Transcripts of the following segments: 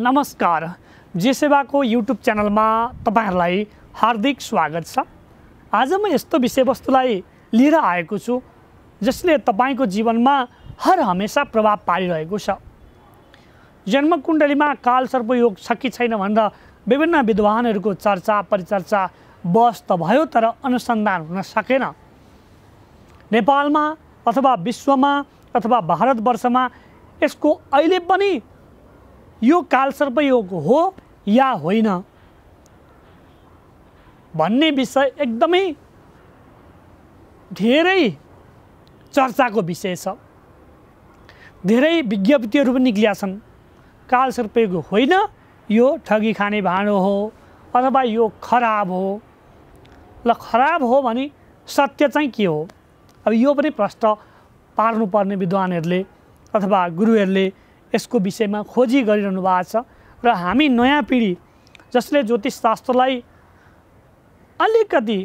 नमस्कार जे सेवाको युट्युब च्यानलमा तपाईँहरूलाई हार्दिक स्वागत छ आज म यस्तो विषयवस्तुलाई लिएर आएको छु जसले तपाईँको जीवनमा हर हमेसा प्रभाव पारिरहेको छ जन्मकुण्डलीमा काल सर्पयोग छ कि छैन भनेर विभिन्न विद्वानहरूको चर्चा परिचर्चा बस त भयो तर अनुसन्धान हुन सकेन नेपालमा अथवा विश्वमा अथवा भारतवर्षमा यसको अहिले पनि यो कालसर्पयोग हो या होइन भन्ने विषय एकदमै धेरै चर्चाको विषय छ धेरै विज्ञप्तिहरू पनि निक्लिया छन् कालसर्पयोग होइन यो ठगी खाने भाँडो हो अथवा यो खराब हो ल खराब हो भने सत्य चाहिँ के हो अब यो पनि प्रश्न पार्नुपर्ने विद्वानहरूले अथवा गुरुहरूले यसको विषयमा खोजी गरिरहनु भएको छ र हामी नयाँ पिँढी जसले ज्योतिष शास्त्रलाई अलिकति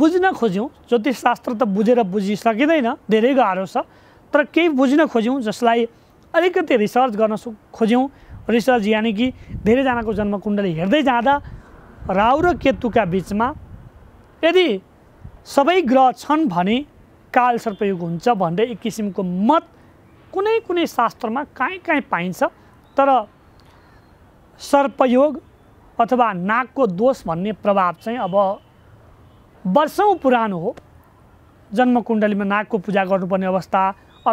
बुझ्न खोज्यौँ शास्त्र त बुझेर बुझिसकिँदैन धेरै गाह्रो छ तर केही बुझ्न खोज्यौँ जसलाई अलिकति रिसर्च गर्न खोज्यौँ रिसर्च यानि कि धेरैजनाको जन्मकुण्डली हेर्दै जाँदा राहु र केतुका बिचमा यदि सबै ग्रह छन् भने काल सर्पयोग हुन्छ भन्दै एक किसिमको मत कुनै कुनै शास्त्रमा काहीँ कहीँ पाइन्छ तर सर्पयोग अथवा नाकको दोष भन्ने प्रभाव चाहिँ अब वर्षौँ पुरानो हो जन्मकुण्डलीमा नाकको पूजा गर्नुपर्ने अवस्था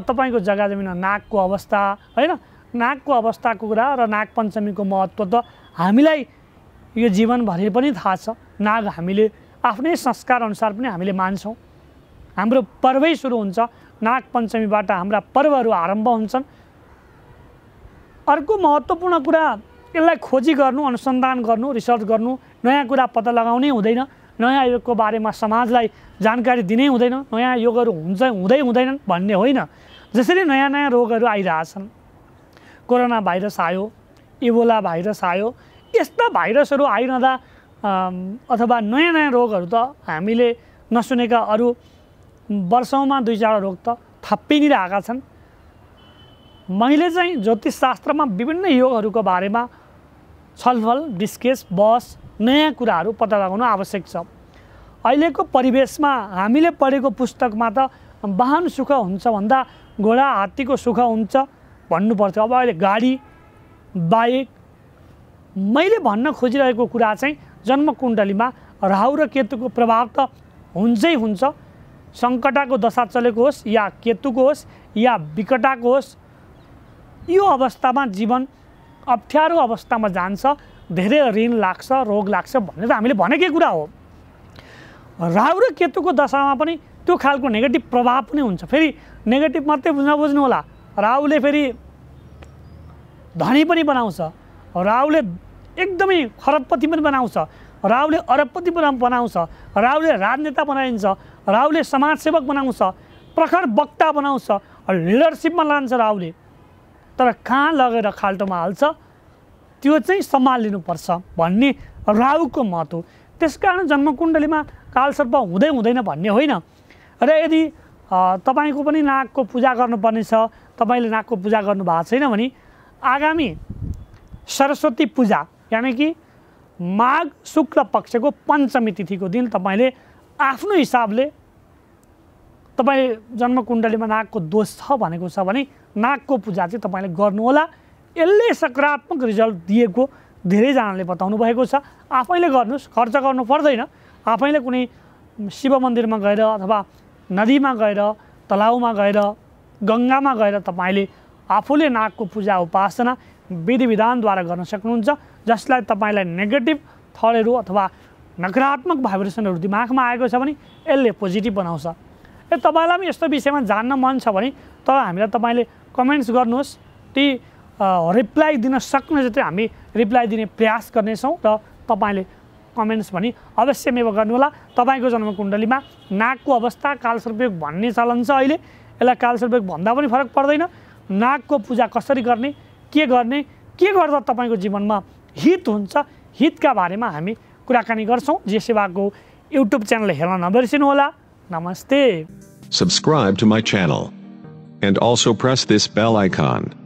तपाईँको जग्गा जमिनमा नाकको अवस्था होइन नाकको अवस्थाको कुरा र नाग पञ्चमीको महत्त्व त हामीलाई यो जीवनभरि पनि थाहा छ नाग हामीले आफ्नै संस्कार अनुसार पनि हामीले मान्छौँ हाम्रो पर्वै सुरु हुन्छ नागपञ्चमीबाट हाम्रा पर्वहरू आरम्भ हुन्छन् अर्को महत्त्वपूर्ण कुरा यसलाई खोजी गर्नु अनुसन्धान गर्नु रिसर्च गर्नु नयाँ कुरा पत्ता लगाउनै हुँदैन नयाँ योगको बारेमा समाजलाई जानकारी दिनै हुँदैन नयाँ योगहरू हुन्छ हुँदै हुँदैनन् भन्ने होइन जसरी नयाँ नयाँ रोगहरू आइरहेछन् कोरोना भाइरस आयो इबोला भाइरस आयो यस्ता भाइरसहरू आइरहँदा अथवा नयाँ नयाँ रोगहरू त हामीले नसुनेका अरू वर्षौँमा दुई चारवटा रोग त थपि रहेका छन् मैले चाहिँ ज्योतिष शास्त्रमा विभिन्न योगहरूको बारेमा छलफल डिस्केस बस नयाँ कुराहरू पत्ता लगाउनु आवश्यक छ अहिलेको परिवेशमा हामीले पढेको पुस्तकमा त वाहन सुख हुन्छ भन्दा घोडा हात्तीको सुख हुन्छ भन्नुपर्थ्यो अब अहिले गाडी बाइक मैले भन्न खोजिरहेको कुरा चाहिँ जन्मकुण्डलीमा राहु र केतुको प्रभाव त हुन्छै हुन्छ सङ्कटाको दशा चलेको होस् या केतुको होस् या विकटाको होस् यो अवस्थामा जीवन अप्ठ्यारो अवस्थामा जान्छ धेरै ऋण लाग्छ रोग लाग्छ भन्ने त हामीले भनेकै कुरा हो राहु र केतुको दशामा पनि त्यो खालको नेगेटिभ प्रभाव पनि हुन्छ फेरि नेगेटिभ मात्रै बुझ्न बुझ्नु होला राहुले फेरि धनी पनि बनाउँछ राहुले एकदमै खरबपति पनि बनाउँछ राहुले अरबपति पनि बनाउँछ राहुले राजनेता बनाइन्छ राहुले समाजसेवक बनाउँछ प्रखर वक्ता बनाउँछ लिडरसिपमा लान्छ राहुले तर कहाँ लगेर खाल्टोमा हाल्छ त्यो चाहिँ सम्हालिनुपर्छ भन्ने राहुको महत्त्व त्यस कारण जन्मकुण्डलीमा कालसर्प हुँदै हुँदैन भन्ने होइन र यदि तपाईँको पनि नागको पूजा गर्नुपर्ने छ तपाईँले नागको पूजा गर्नु भएको छैन भने आगामी सरस्वती पूजा यानि कि माघ शुक्ल पक्षको पञ्चमी तिथिको दिन तपाईँले आफ्नो हिसाबले तपाईँ जन्मकुण्डलीमा नागको दोष छ भनेको छ भने नागको पूजा चाहिँ तपाईँले गर्नुहोला यसले सकारात्मक रिजल्ट दिएको धेरैजनाले बताउनु भएको छ आफैले गर्नुहोस् खर्च गर्नु पर्दैन आफैले कुनै शिव मन्दिरमा गएर अथवा नदीमा गएर तलाउमा गएर गङ्गामा गएर तपाईँले आफूले नागको पूजा उपासना विधि विधानद्वारा गर्न सक्नुहुन्छ जसलाई तपाईँलाई नेगेटिभ थरहरू अथवा नकारात्मक भाइब्रेसनहरू दिमागमा आएको छ भने यसले पोजिटिभ बनाउँछ ए तपाईँलाई पनि यस्तो विषयमा जान्न मन छ भने तर हामीलाई तपाईँले कमेन्ट्स गर्नुहोस् ती रिप्लाई दिन सक्ने जति हामी रिप्लाई दिने प्रयास गर्नेछौँ र तपाईँले कमेन्ट्स भनी अवश्य मेव गर्नुहोला तपाईँको जन्मकुण्डलीमा नाकको अवस्था कालसर्पयोग भन्ने चलन छ अहिले यसलाई कालसर्पयोग भन्दा पनि फरक पर्दैन नाकको पूजा कसरी गर्ने के गर्ने के गर्दा तपाईँको जीवनमा हित हुन्छ हितका बारेमा हामी कुराकानी गर्छौँ जे सेवाको युट्युब च्यानल हेर्न नबिर्सिनु होला नमस्ते subscribe to my channel and also press this bell icon